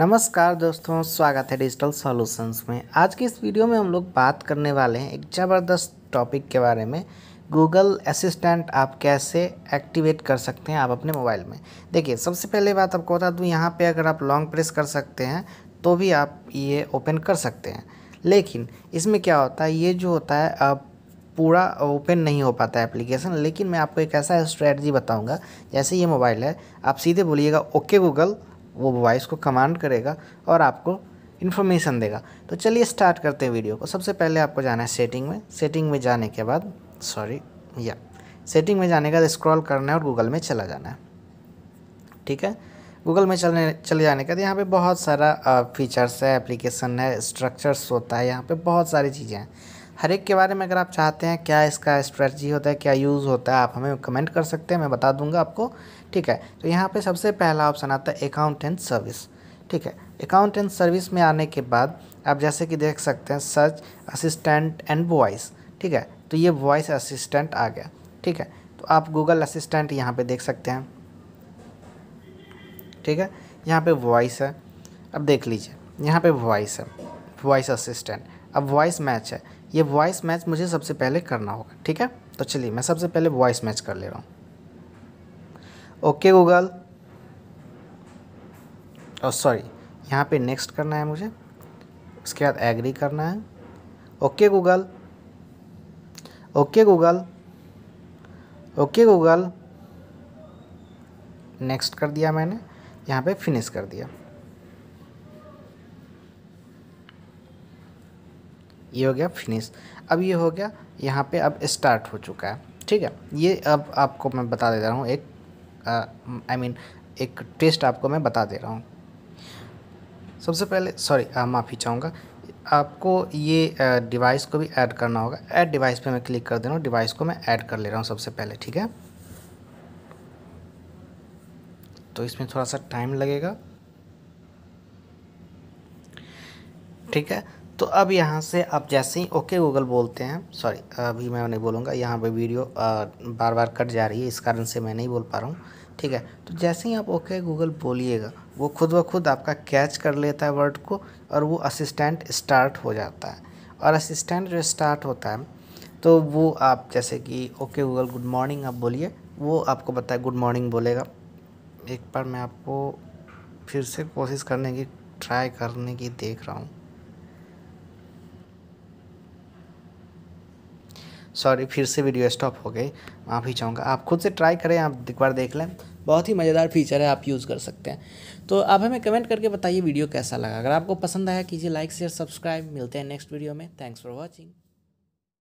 नमस्कार दोस्तों स्वागत है डिजिटल सॉल्यूशंस में आज की इस वीडियो में हम लोग बात करने वाले हैं एक ज़बरदस्त टॉपिक के बारे में गूगल असिस्टेंट आप कैसे एक्टिवेट कर सकते हैं आप अपने मोबाइल में देखिए सबसे पहले बात आपको बता दूँ यहाँ पे अगर आप लॉन्ग प्रेस कर सकते हैं तो भी आप ये ओपन कर सकते हैं लेकिन इसमें क्या होता है ये जो होता है आप पूरा ओपन नहीं हो पाता है एप्लीकेशन लेकिन मैं आपको एक ऐसा स्ट्रेटजी बताऊंगा जैसे ये मोबाइल है आप सीधे बोलिएगा ओके गूगल वो वॉइस को कमांड करेगा और आपको इन्फॉर्मेशन देगा तो चलिए स्टार्ट करते हैं वीडियो को सबसे पहले आपको जाना है सेटिंग में सेटिंग में जाने के बाद सॉरी या सेटिंग में जाने के बाद स्क्रॉल करना है और गूगल में चला जाना है ठीक है गूगल में चलने चले जाने के बाद यहाँ पे बहुत सारा फीचर्स है एप्लीकेशन है स्ट्रक्चर्स होता है यहाँ पे बहुत सारी चीज़ें हैं हर एक के बारे में अगर आप चाहते हैं क्या इसका स्ट्रेटजी होता है क्या यूज़ होता है आप हमें कमेंट कर सकते हैं मैं बता दूंगा आपको ठीक है तो यहाँ पे सबसे पहला ऑप्शन आता है अकाउंटेंट सर्विस ठीक है अकाउंटेंट सर्विस में आने के बाद आप जैसे कि देख सकते हैं सर्च असिस्टेंट एंड वॉइस ठीक है तो ये वॉइस असिस्टेंट आ गया ठीक है तो आप गूगल असिस्टेंट यहाँ पर देख सकते हैं ठीक है यहाँ पर वॉइस है अब देख लीजिए यहाँ पर वॉइस है वॉइस असिस्टेंट अब वॉइस मैच है ये वॉइस मैच मुझे सबसे पहले करना होगा ठीक है तो चलिए मैं सबसे पहले वॉइस मैच कर ले रहा हूँ ओके गूगल और सॉरी यहाँ पे नेक्स्ट करना है मुझे उसके बाद एग्री करना है okay Google okay Google okay Google next कर दिया मैंने यहाँ पे फिनिश कर दिया ये हो गया फिनिश अब ये हो गया यहाँ पे अब स्टार्ट हो चुका है ठीक है ये अब आपको मैं बता दे रहा हूँ एक आई मीन I mean, एक टेस्ट आपको मैं बता दे रहा हूँ सबसे पहले सॉरी माफ़ी चाहूँगा आपको ये डिवाइस को भी ऐड करना होगा ऐड डिवाइस पे मैं क्लिक कर दे रहा हूँ डिवाइस को मैं ऐड कर ले रहा हूँ सबसे पहले ठीक है तो इसमें थोड़ा सा टाइम लगेगा ठीक है तो अब यहाँ से आप जैसे ही ओके गूगल बोलते हैं सॉरी अभी मैं नहीं बोलूँगा यहाँ पे वीडियो आ, बार बार कट जा रही है इस कारण से मैं नहीं बोल पा रहा हूँ ठीक है तो जैसे ही आप ओके गूगल बोलिएगा वो खुद ब खुद आपका कैच कर लेता है वर्ड को और वो असिस्टेंट स्टार्ट हो जाता है और असिस्टेंट जो स्टार्ट होता है तो वो आप जैसे कि ओके गूगल गुड मॉर्निंग आप बोलिए वो आपको बताए गुड मॉर्निंग बोलेगा एक बार मैं आपको फिर से कोशिश करने की ट्राई करने की देख रहा हूँ सॉरी फिर से वीडियो स्टॉप हो गई माफ़ी चाहूँगा आप खुद से ट्राई करें आप एक बार देख लें बहुत ही मज़ेदार फीचर है आप यूज़ कर सकते हैं तो आप हमें कमेंट करके बताइए वीडियो कैसा लगा अगर आपको पसंद आया कीजिए लाइक शेयर सब्सक्राइब मिलते हैं नेक्स्ट वीडियो में थैंक्स फॉर वॉचिंग